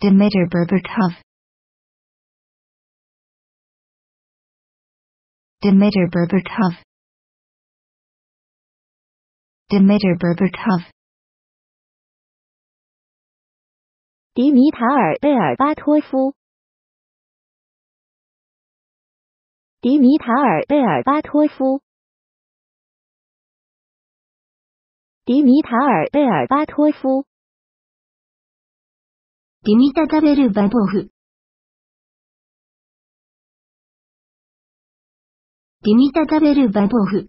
Dmitry Berbatov Dmitry Berbatov Dmitry Berbatov 迪米塔尔·贝尔巴托夫，迪米塔尔·贝尔巴托夫，迪米塔尔·贝尔巴托夫。君た食べるバボフ。君た食べるバボフ。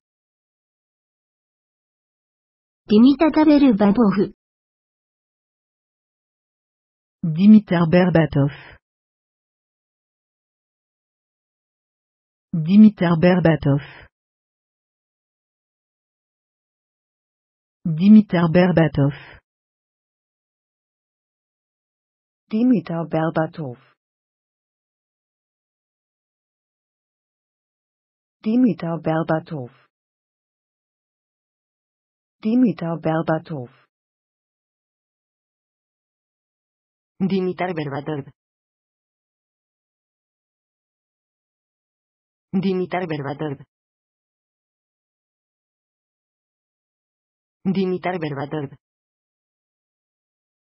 Dimitar Berbatov. Dimitar Berbatov. Dimitar Berbatov. Dimitar Berbatov. Dimitar Berbatov Dimitar Berbatov Dimitar Berbatov Dimitar Berbatov Dimitar Berbatov Dimitar Berbatov